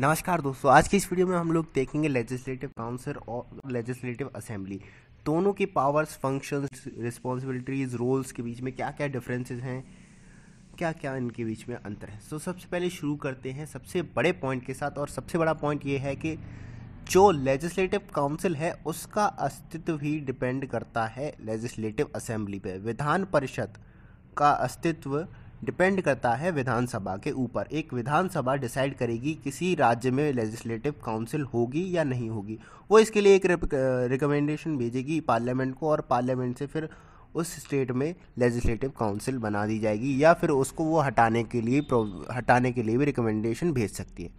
नमस्कार दोस्तों आज की इस वीडियो में हम लोग देखेंगे लेजिस्लेटिव काउंसिल और लेजिस्लेटिव असेंबली दोनों के पावर्स फंक्शंस रिस्पॉन्सिबिलिटीज रोल्स के बीच में क्या क्या डिफरेंसेस हैं क्या क्या इनके बीच में अंतर है सो so, सबसे पहले शुरू करते हैं सबसे बड़े पॉइंट के साथ और सबसे बड़ा पॉइंट ये है कि जो लेजिस्लेटिव काउंसिल है उसका अस्तित्व भी डिपेंड करता है लेजिस्लेटिव असेंबली पर विधान परिषद का अस्तित्व डिपेंड करता है विधानसभा के ऊपर एक विधानसभा डिसाइड करेगी किसी राज्य में लेजिस्लेटिव काउंसिल होगी या नहीं होगी वो इसके लिए एक रिकमेंडेशन भेजेगी पार्लियामेंट को और पार्लियामेंट से फिर उस स्टेट में लेजिस्लेटिव काउंसिल बना दी जाएगी या फिर उसको वो हटाने के लिए हटाने के लिए भी रिकमेंडेशन भेज सकती है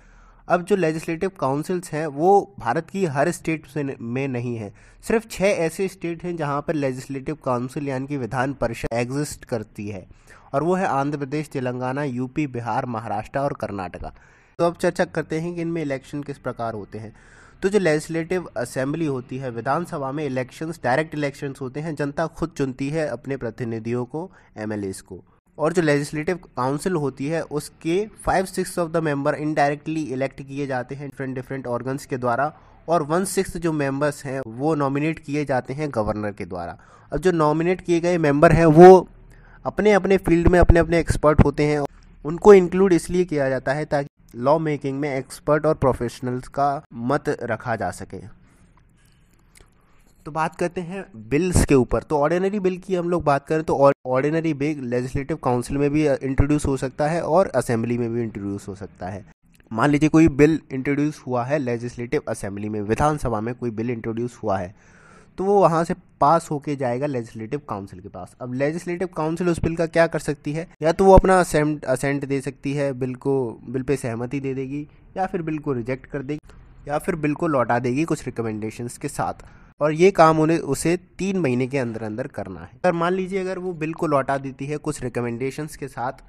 अब जो लेजिस्लेटिव काउंसिल्स हैं वो भारत की हर स्टेट में नहीं है सिर्फ छः ऐसे स्टेट हैं जहाँ पर लेजिस्लेटिव काउंसिल यानी कि विधान परिषद एग्जिस्ट करती है और वो है आंध्र प्रदेश तेलंगाना यूपी बिहार महाराष्ट्र और कर्नाटका तो अब चर्चा करते हैं कि इनमें इलेक्शन किस प्रकार होते हैं तो जो लेजिस्लेटिव असेंबली होती है विधानसभा में इलेक्शंस डायरेक्ट इलेक्शंस होते हैं जनता खुद चुनती है अपने प्रतिनिधियों को एम को और जो लेजिस्लेटिव काउंसिल होती है उसके five six of the member indirectly elect किए जाते हैं डिफरेंट डिफरेंट ऑर्गन्स के द्वारा और वन सिक्स जो मेंबर्स हैं वो नॉमिनेट किए जाते हैं गवर्नर के द्वारा अब जो नॉमिनेट किए गए मेंबर हैं वो अपने अपने फील्ड में अपने अपने एक्सपर्ट होते हैं उनको इंक्लूड इसलिए किया जाता है ताकि लॉ मेकिंग में एक्सपर्ट और प्रोफेशनल्स का मत रखा जा सके तो बात करते हैं बिल्स के ऊपर तो ऑर्डिनरी बिल की हम लोग बात करें तो ऑर्डिनरी बिल लेजिस्लेटिव काउंसिल में भी इंट्रोड्यूस हो सकता है और असेंबली में भी इंट्रोड्यूस हो सकता है मान लीजिए कोई बिल इंट्रोड्यूस हुआ है लेजिस्लेटिव असेंबली में विधानसभा में कोई बिल इंट्रोड्यूस हुआ है तो वो वहाँ से पास होके जाएगा लेजिस्लेटिव काउंसिल के पास अब लेजिस्लेटिव काउंसिल उस बिल का क्या कर सकती है या तो वो अपना असेंट असेंट दे सकती है बिल को बिल पे सहमति दे देगी या फिर बिल को रिजेक्ट कर देगी या फिर बिल को लौटा देगी कुछ रिकमेंडेशंस के साथ और ये काम उन्हें उसे तीन महीने के अंदर अंदर करना है अगर मान लीजिए अगर वो बिल को लौटा देती है कुछ रिकमेंडेशंस के साथ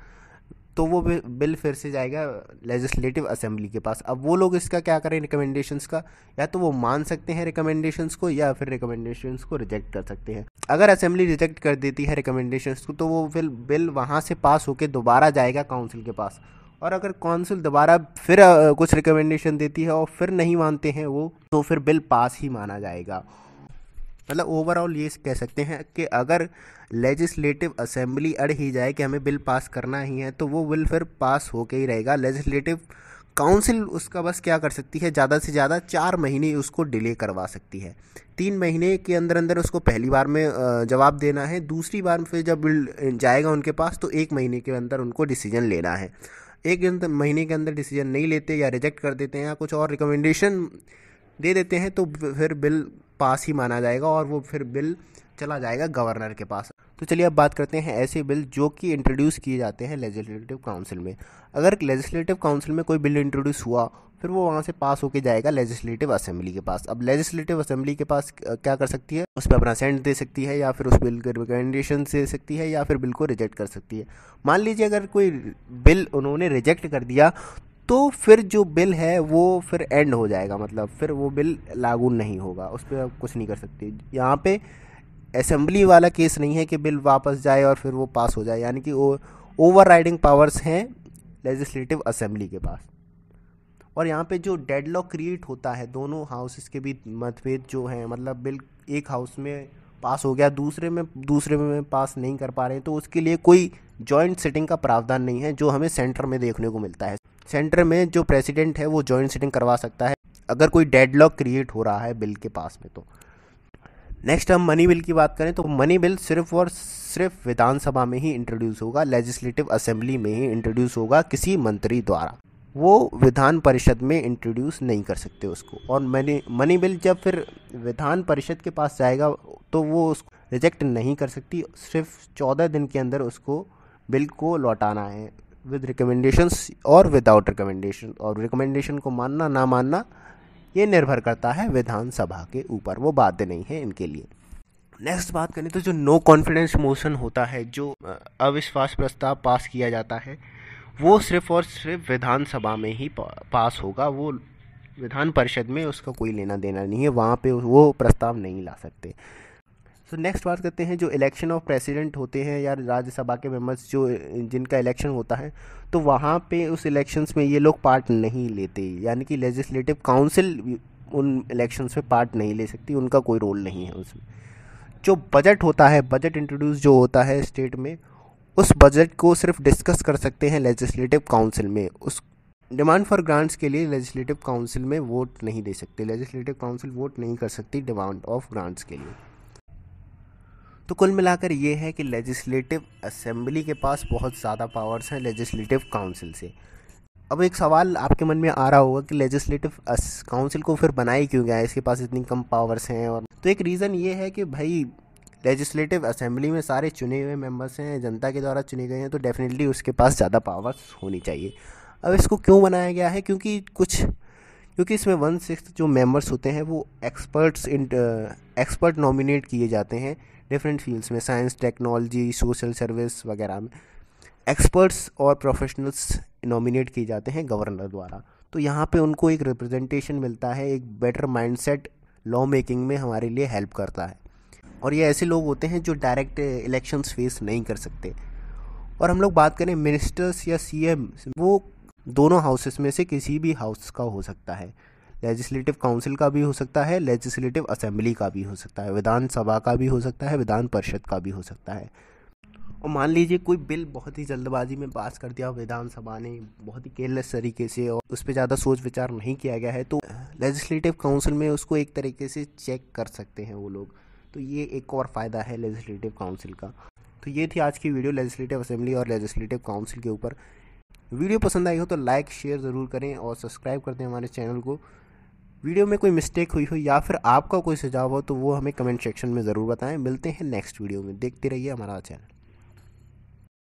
तो वो बिल फिर से जाएगा लेजिस्लेटिव असेंबली के पास अब वो लोग इसका क्या करें रिकमेंडेशंस का या तो वो मान सकते हैं रिकमेंडेशंस को या फिर रिकमेंडेशंस को रिजेक्ट कर सकते हैं अगर असेंबली रिजेक्ट कर देती है रिकमेंडेशंस को तो वो फिर बिल वहाँ से पास होकर दोबारा जाएगा काउंसिल के पास और अगर काउंसिल दोबारा फिर कुछ रिकमेंडेशन देती है और फिर नहीं मानते हैं वो तो फिर बिल पास ही माना जाएगा मतलब ओवरऑल ये कह सकते हैं कि अगर लेजिस्लेटिव असेंबली अड़ ही जाए कि हमें बिल पास करना ही है तो वो बिल फिर पास होके ही रहेगा लेजिस्लेटिव काउंसिल उसका बस क्या कर सकती है ज़्यादा से ज़्यादा चार महीने उसको डिले करवा सकती है तीन महीने के अंदर अंदर उसको पहली बार में जवाब देना है दूसरी बार फिर जब बिल जाएगा उनके पास तो एक महीने के अंदर उनको डिसीजन लेना है एक महीने के अंदर डिसीजन नहीं लेते या रिजेक्ट कर देते हैं या कुछ और रिकमेंडेशन दे देते हैं तो फिर बिल पास ही माना जाएगा और वो फिर बिल चला जाएगा गवर्नर के पास तो चलिए अब बात करते हैं ऐसे बिल जो कि इंट्रोड्यूस किए जाते हैं लेजिस्लेटिव काउंसिल में अगर लेजिस्लेटिव काउंसिल में कोई बिल इंट्रोड्यूस हुआ फिर वो वहाँ से पास होके जाएगा लेजिस्लेटिव असेंबली के पास अब लेजिस्लेटिव असेंबली के पास क्या कर सकती है उस पर अपना सेंट दे सकती है या फिर उस बिल के रिकमेंडेशन दे सकती है या फिर बिल को रिजेक्ट कर सकती है मान लीजिए अगर कोई बिल उन्होंने रिजेक्ट कर दिया तो फिर जो बिल है वो फिर एंड हो जाएगा मतलब फिर वो बिल लागू नहीं होगा उस पर आप कुछ नहीं कर सकते यहाँ पे असेंबली वाला केस नहीं है कि बिल वापस जाए और फिर वो पास हो जाए यानी कि ओवर राइडिंग पावर्स हैं लेजिस्लेटिव असेंबली के पास और यहाँ पे जो डेडलॉक क्रिएट होता है दोनों हाउसेस के बीच मतभेद जो हैं मतलब बिल एक हाउस में पास हो गया दूसरे में दूसरे में पास नहीं कर पा रहे हैं तो उसके लिए कोई जॉइंट सिटिंग का प्रावधान नहीं है जो हमें सेंटर में देखने को मिलता है सेंटर में जो प्रेसिडेंट है वो जॉइंट सिटिंग करवा सकता है अगर कोई डेडलॉक क्रिएट हो रहा है बिल के पास में तो नेक्स्ट हम मनी बिल की बात करें तो मनी बिल सिर्फ और सिर्फ विधानसभा में ही इंट्रोड्यूस होगा लेजिस्लेटिव असेंबली में ही इंट्रोड्यूस होगा किसी मंत्री द्वारा वो विधान परिषद में इंट्रोड्यूस नहीं कर सकते उसको और मनी मनी बिल जब फिर विधान परिषद के पास जाएगा तो वो उसको रिजेक्ट नहीं कर सकती सिर्फ चौदह दिन के अंदर उसको बिल को लौटाना है विद रिकमेंडेशंस और विदाउट रिकमेंडेशन और रिकमेंडेशन को मानना ना मानना ये निर्भर करता है विधानसभा के ऊपर वो बाध्य नहीं है इनके लिए नेक्स्ट बात करें तो जो नो कॉन्फिडेंस मोशन होता है जो अविश्वास प्रस्ताव पास किया जाता है वो सिर्फ और सिर्फ विधानसभा में ही पास होगा वो विधान परिषद में उसका कोई लेना देना नहीं है वहाँ पे वो प्रस्ताव नहीं ला सकते सो नेक्स्ट बात करते हैं जो इलेक्शन ऑफ प्रेसिडेंट होते हैं या राज्यसभा के मेंबर्स जो जिनका इलेक्शन होता है तो वहाँ पे उस इलेक्शंस में ये लोग पार्ट नहीं लेते यानी कि लेजिस्लेटिव काउंसिल उन इलेक्शंस में पार्ट नहीं ले सकती उनका कोई रोल नहीं है उसमें जो बजट होता है बजट इंट्रोड्यूस जो होता है स्टेट में उस बजट को सिर्फ डिस्कस कर सकते हैं लेजिस्लेटिव काउंसिल में उस डिमांड फॉर ग्रांट्स के लिए लेजिस्लेटिव काउंसिल में वोट नहीं दे सकते लेजिस्लेटिव काउंसिल वोट नहीं कर सकती डिमांड ऑफ ग्रांट्स के लिए तो कुल मिलाकर ये है कि लेजिस्लेटिव असेंबली के पास बहुत ज़्यादा पावर्स हैं लेजिस्लेटिव काउंसिल से अब एक सवाल आपके मन में आ रहा होगा कि लेजिस्लेटिव काउंसिल को फिर बनाए क्यों गया इसके पास इतनी कम पावर्स हैं और तो एक रीज़न ये है कि भाई लेजिस्लेटिव असेंबली में सारे चुने हुए मेंबर्स हैं जनता के द्वारा चुने गए हैं तो डेफिनेटली उसके पास ज़्यादा पावर्स होनी चाहिए अब इसको क्यों बनाया गया है क्योंकि कुछ क्योंकि इसमें वन सिक्स जो मेंबर्स होते हैं वो एक्सपर्ट्स इन एक्सपर्ट नॉमिनेट किए जाते हैं डिफरेंट फील्ड्स में साइंस टेक्नोलॉजी सोशल सर्विस वगैरह में एक्सपर्ट्स और प्रोफेशनल्स नॉमिनेट किए जाते हैं गवर्नर द्वारा तो यहाँ पे उनको एक रिप्रेजेंटेशन मिलता है एक बेटर माइंडसेट लॉ मेकिंग में हमारे लिए हेल्प करता है और ये ऐसे लोग होते हैं जो डायरेक्ट इलेक्शंस फेस नहीं कर सकते और हम लोग बात करें मिनिस्टर्स या सीएम वो दोनों हाउसेस में से किसी भी हाउस का हो सकता है लेजिस्लेटिव काउंसिल का भी हो सकता है लेजिस्लेटिव असेंबली का भी हो सकता है विधानसभा का भी हो सकता है विधान परिषद का भी हो सकता है और मान लीजिए कोई बिल बहुत ही जल्दबाजी में पास कर दिया विधानसभा ने बहुत ही केयरलेस तरीके से और उस पर ज़्यादा सोच विचार नहीं किया गया है तो लेजिस्लेटिव काउंसिल में उसको एक तरीके से चेक कर सकते हैं वो लोग तो ये एक और फ़ायदा है लेजिस्लेटिव काउंसिल का तो ये थी आज की वीडियो लेजिस्लेटिव असेंबली और लेजिस्लेटिव काउंसिल के ऊपर वीडियो पसंद आई हो तो लाइक शेयर ज़रूर करें और सब्सक्राइब कर दें हमारे चैनल को वीडियो में कोई मिस्टेक हुई हो या फिर आपका कोई सुझाव हो तो वो हमें कमेंट सेक्शन में ज़रूर बताएं मिलते हैं नेक्स्ट वीडियो में देखते रहिए हमारा चैनल